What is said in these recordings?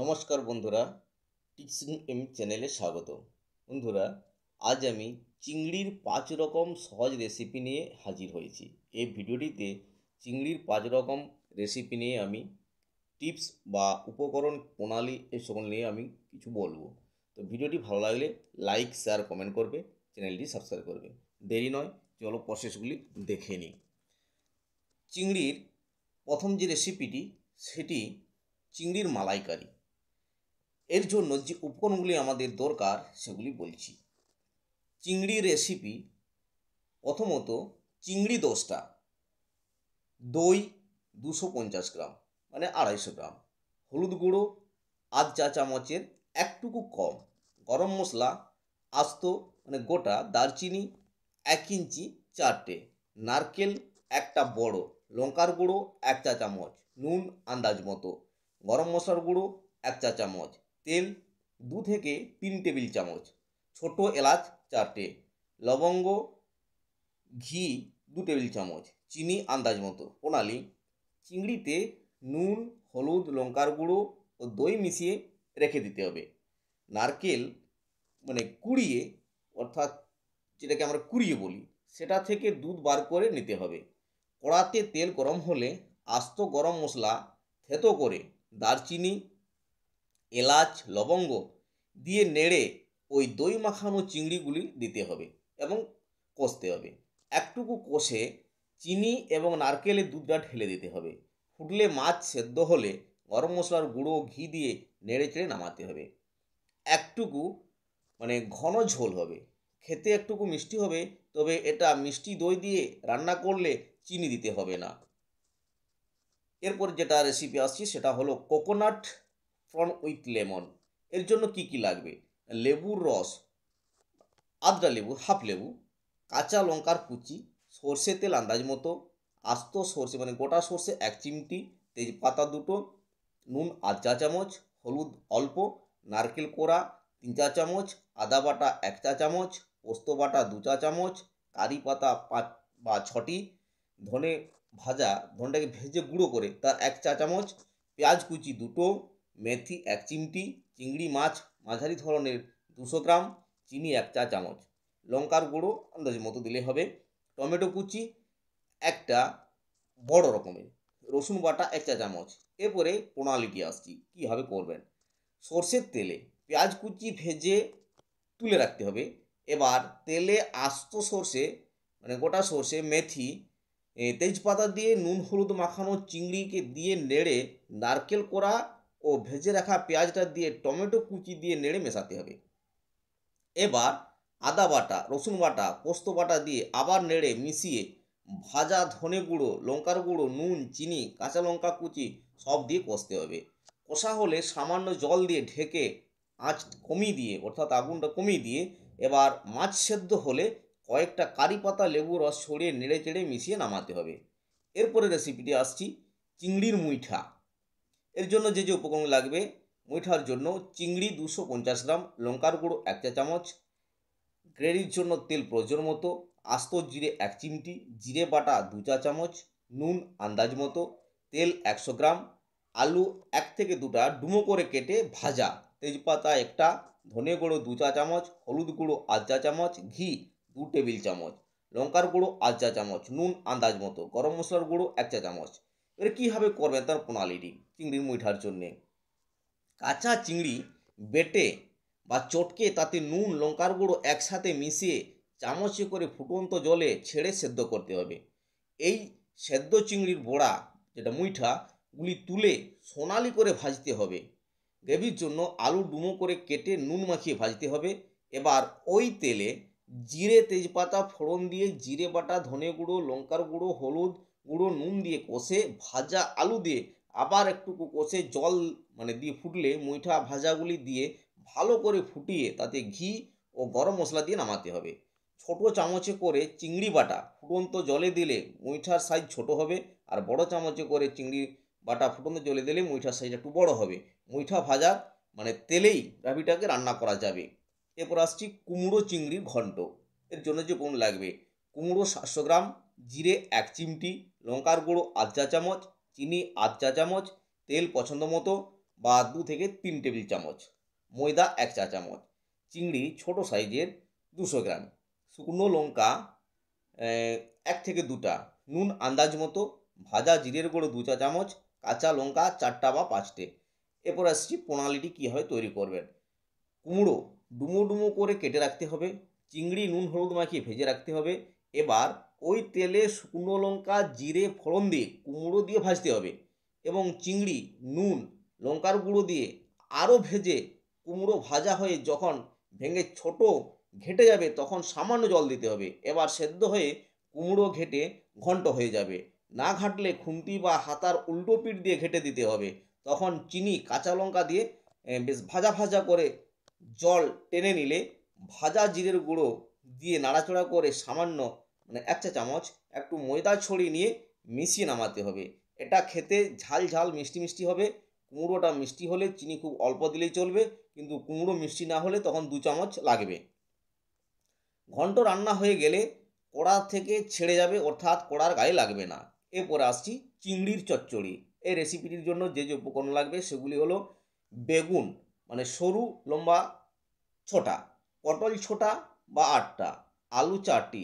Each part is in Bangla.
নমস্কার বন্ধুরা টিপসিং এম চ্যানেলে স্বাগত বন্ধুরা আজ আমি চিংড়ির পাঁচ রকম সহজ রেসিপি নিয়ে হাজির হয়েছি এই ভিডিওটিতে চিংড়ির পাঁচ রকম রেসিপি নিয়ে আমি টিপস বা উপকরণ প্রণালী সকল নিয়ে আমি কিছু বলবো তো ভিডিওটি ভালো লাগলে লাইক শেয়ার কমেন্ট করবে চ্যানেলটি সাবস্ক্রাইব করবে দেরি নয় চলো প্রসেসগুলি দেখে নিই চিংড়ির প্রথম যে রেসিপিটি সেটি চিংড়ির মালাইকারি এর জন্য যে উপকরণগুলি আমাদের দরকার সেগুলি বলছি চিংড়ি রেসিপি প্রথমত চিংড়ি দশটা দই দুশো পঞ্চাশ গ্রাম মানে আড়াইশো গ্রাম হলুদ গুঁড়ো আধ চা চামচের একটুকু কম গরম মশলা আস্ত মানে গোটা দারচিনি এক ইঞ্চি চারটে নারকেল একটা বড় লঙ্কার গুঁড়ো এক চা চামচ নুন আন্দাজ মতো গরম মশলার গুঁড়ো এক চা চামচ তেল দু থেকে তিন টেবিল চামচ ছোট এলাচ চারটে লবঙ্গ ঘি দু টেবিল চামচ চিনি আন্দাজ মতো প্রণালী চিংড়িতে নুন হলুদ লঙ্কার গুঁড়ো ও দই মিশিয়ে রেখে দিতে হবে নারকেল মানে কুড়িয়ে অর্থাৎ যেটাকে আমরা কুড়িয়ে বলি সেটা থেকে দুধ বার করে নিতে হবে কড়াতে তেল গরম হলে আস্ত গরম মশলা থেতো করে দারচিনি এলাচ লবঙ্গ দিয়ে নেড়ে ওই দই মাখানো চিংড়িগুলি দিতে হবে এবং কষতে হবে একটুকু কষে চিনি এবং নারকেলের দুধটা ঢেলে দিতে হবে ফুটলে মাছ সেদ্ধ হলে গরম মশলার গুঁড়ো ঘি দিয়ে নেড়ে চেড়ে নামাতে হবে একটুকু মানে ঘন ঝোল হবে খেতে একটুকু মিষ্টি হবে তবে এটা মিষ্টি দই দিয়ে রান্না করলে চিনি দিতে হবে না এরপর যেটা রেসিপি আসছি সেটা হলো কোকোনাট প্রন উইথ লেমন এর জন্য কি কি লাগবে লেবুর রস আদ্রা লেবু হাফ লেবু কাঁচা লঙ্কার কুচি সর্ষে তেল আন্দাজ মতো আস্ত সর্ষে মানে গোটা সর্ষে এক চিমটি তেজপাতা দুটো নুন আধ চা চামচ হলুদ অল্প নারকেল কোড়া তিন চা চামচ আদা বাটা এক চা চামচ পোস্ত বাটা দু চা চামচ কারি পাতা পাঁচ বা ছটি ধনে ভাজা ধনটাকে ভেজে গুঁড়ো করে তার এক চা চামচ পেঁয়াজ কুচি দুটো মেথি এক চিমটি চিংড়ি মাছ মাঝারি ধরনের দুশো গ্রাম চিনি এক চা চামচ লঙ্কার গুঁড়ো আন্দাজ মতো দিলে হবে টমেটো কুচি একটা বড় রকমের রসুন বাটা এক চা চামচ এরপরে প্রণালীটি আসছি কীভাবে করবেন সর্ষের তেলে পেঁয়াজ কুচি ভেজে তুলে রাখতে হবে এবার তেলে আস্ত সর্ষে মানে গোটা সর্ষে মেথি তেজপাতা দিয়ে নুন হলুদ মাখানো চিংড়িকে দিয়ে নেড়ে নারকেল করা ও ভেজে রাখা পেঁয়াজটা দিয়ে টমেটো কুচি দিয়ে নেড়ে মেশাতে হবে এবার আদা বাটা রসুন বাটা পোস্ত বাটা দিয়ে আবার নেড়ে মিশিয়ে ভাজা ধনে গুঁড়ো লঙ্কার গুঁড়ো নুন চিনি কাঁচা লঙ্কা কুচি সব দিয়ে কষতে হবে কষা হলে সামান্য জল দিয়ে ঢেকে আঁচ কমিয়ে দিয়ে অর্থাৎ আগুনটা কমিয়ে দিয়ে এবার মাছ সেদ্ধ হলে কয়েকটা কারি পাতা লেবু রস ছড়িয়ে নেড়ে চেড়ে মিশিয়ে নামাতে হবে এরপরে রেসিপিটি আসছি চিংড়ির মুইঠা এর জন্য যে যে উপকরণ লাগবে মুইঠার জন্য চিংড়ি দুশো পঞ্চাশ গ্রাম লঙ্কার গুঁড়ো এক চা চামচ গ্রেভির জন্য তেল প্রয়োজন মতো আস্ত জিরে এক চিমটি জিরে বাটা দু চা চামচ নুন আন্দাজ মতো তেল একশো গ্রাম আলু এক থেকে দুটা ডুমো করে কেটে ভাজা তেজপাতা একটা ধনে গুঁড়ো দু চা চামচ হলুদ গুঁড়ো আধ চা চামচ ঘি দু টেবিল চামচ লঙ্কার গুঁড়ো আধ চা চামচ নুন আন্দাজ মতো গরম মশলার গুঁড়ো এক চা চামচ এর কীভাবে করবেন তার প্রণালীটি চিংড়ির মুইঠার জন্যে কাঁচা চিংড়ি বেটে বা চটকে তাতে নুন লঙ্কার গুঁড়ো একসাথে মিশিয়ে চামচে করে ফুটন্ত জলে ছেড়ে সেদ্ধ করতে হবে এই সেদ্ধ চিংড়ির বড়া যেটা মুইঠা গুলি তুলে সোনালি করে ভাজতে হবে গ্রেভির জন্য আলু ডুমো করে কেটে নুন মাখিয়ে ভাজতে হবে এবার ওই তেলে জিরে তেজপাতা ফোড়ন দিয়ে জিরে বাটা ধনে গুঁড়ো লঙ্কার গুঁড়ো হলুদ গুঁড়ো নুন দিয়ে কষে ভাজা আলু দিয়ে আবার একটুকু কষে জল মানে দিয়ে ফুটলে মুইঠা ভাজাগুলি দিয়ে ভালো করে ফুটিয়ে তাতে ঘি ও গরম মশলা দিয়ে নামাতে হবে ছোট চামচে করে চিংড়ি বাটা ফুটন্ত জলে দিলে মুইঠার সাইজ ছোট হবে আর বড় চামচে করে চিংড়ি বাটা ফুটন্ত জলে দিলে মুইঠার সাইজ একটু বড় হবে মুইঠা ভাজা মানে তেলেই রাবিটাকে রান্না করা যাবে এরপর আসছি কুমড়ো চিংড়ির ঘন্ট এর জন্য যে কোন লাগবে কুমড়ো সাতশো গ্রাম জিরে এক চিমটি লঙ্কার গুঁড়ো আধ চা চামচ চিনি আধ চা চামচ তেল পছন্দ মতো বা দু থেকে তিন টেবিল চামচ ময়দা এক চা চামচ চিংড়ি ছোট সাইজের দুশো গ্রাম শুকনো লঙ্কা এক থেকে দুটা নুন আন্দাজ মতো ভাজা জিরের গুঁড়ো দু চা চামচ কাঁচা লঙ্কা চারটা বা পাঁচটে এরপর আসছি প্রণালীটি কীভাবে তৈরি করবেন কুমড়ো ডুমো ডুমো করে কেটে রাখতে হবে চিংড়ি নুন হলুদ মাখিয়ে ভেজে রাখতে হবে এবার ওই তেলে শুকনো লঙ্কা জিরে ফোড়ন দিয়ে কুমড়ো দিয়ে ভাজতে হবে এবং চিংড়ি নুন লঙ্কার গুঁড়ো দিয়ে আরও ভেজে কুমড়ো ভাজা হয়ে যখন ভেঙে ছোট ঘেটে যাবে তখন সামান্য জল দিতে হবে এবার সেদ্ধ হয়ে কুমড়ো ঘেটে ঘন্ট হয়ে যাবে না ঘাটলে খুন্তি বা হাতার উল্টো পিঠ দিয়ে ঘেটে দিতে হবে তখন চিনি কাঁচা লঙ্কা দিয়ে বেশ ভাজা ভাজা করে জল টেনে নিলে ভাজা জিরের গুঁড়ো দিয়ে নাড়াচড়া করে সামান্য মানে এক চা চামচ একটু ময়দা ছড়িয়ে নিয়ে মিশিয়ে নামাতে হবে এটা খেতে ঝাল ঝাল মিষ্টি মিষ্টি হবে কুমড়োটা মিষ্টি হলে চিনি খুব অল্প দিলেই চলবে কিন্তু কুমড়ো মিষ্টি না হলে তখন দু চামচ লাগবে ঘন্ট রান্না হয়ে গেলে কড়া থেকে ছেড়ে যাবে অর্থাৎ কড়ার গায়ে লাগবে না এরপরে আসছি চিংড়ির চচ্চড়ি এই রেসিপিটির জন্য যে যে উপকরণ লাগবে সেগুলি হলো বেগুন মানে সরু লম্বা ছোটা পটল ছোটা বা আটটা আলু চারটি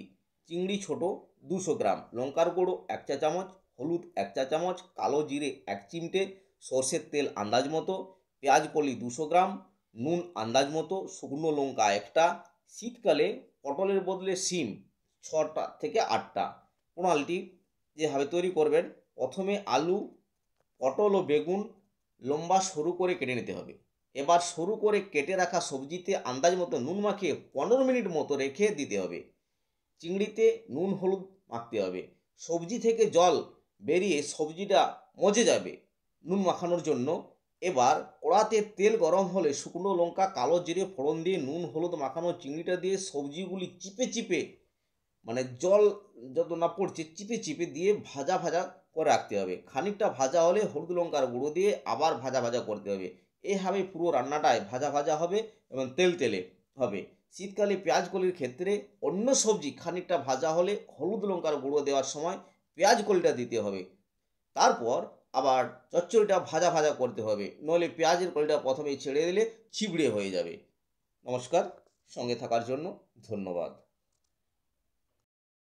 চিংড়ি ছোট দুশো গ্রাম লঙ্কার গুঁড়ো এক চা চামচ হলুদ এক চা চামচ কালো জিরে এক চিমটে সর্ষের তেল আন্দাজ মতো পেঁয়াজ কলি দুশো গ্রাম নুন আন্দাজ মতো শুকনো লঙ্কা একটা শীতকালে পটলের বদলে সিম ছটা থেকে আটটা প্রণালটি যেভাবে তৈরি করবেন প্রথমে আলু পটল ও বেগুন লম্বা সরু করে কেটে নিতে হবে এবার সরু করে কেটে রাখা সবজিতে আন্দাজ মতো নুন মাখিয়ে পনেরো মিনিট মতো রেখে দিতে হবে চিংড়িতে নুন হলুদ মাখতে হবে সবজি থেকে জল বেরিয়ে সবজিটা মজে যাবে নুন মাখানোর জন্য এবার কড়াতে তেল গরম হলে শুকনো লঙ্কা কালো জিরে ফোড়ন দিয়ে নুন হলুদ মাখানো চিংড়িটা দিয়ে সবজিগুলি চিপে চিপে মানে জল যত না পড়ছে চিপে চিপে দিয়ে ভাজা ভাজা করে রাখতে হবে খানিকটা ভাজা হলে হলুদ লঙ্কার গুঁড়ো দিয়ে আবার ভাজা ভাজা করতে হবে এভাবে পুরো রান্নাটায় ভাজা ভাজা হবে এবং তেল তেলে হবে শীতকালে পেঁয়াজকলির ক্ষেত্রে অন্য সবজি খানিকটা ভাজা হলে হলুদ লঙ্কার গুঁড়ো দেওয়ার সময় পেঁয়াজ কলিটা দিতে হবে তারপর আবার চচ্চড়িটা ভাজা ভাজা করতে হবে নইলে পেঁয়াজের কলিটা প্রথমেই ছেড়ে দিলে ছিবড়ে হয়ে যাবে নমস্কার সঙ্গে থাকার জন্য ধন্যবাদ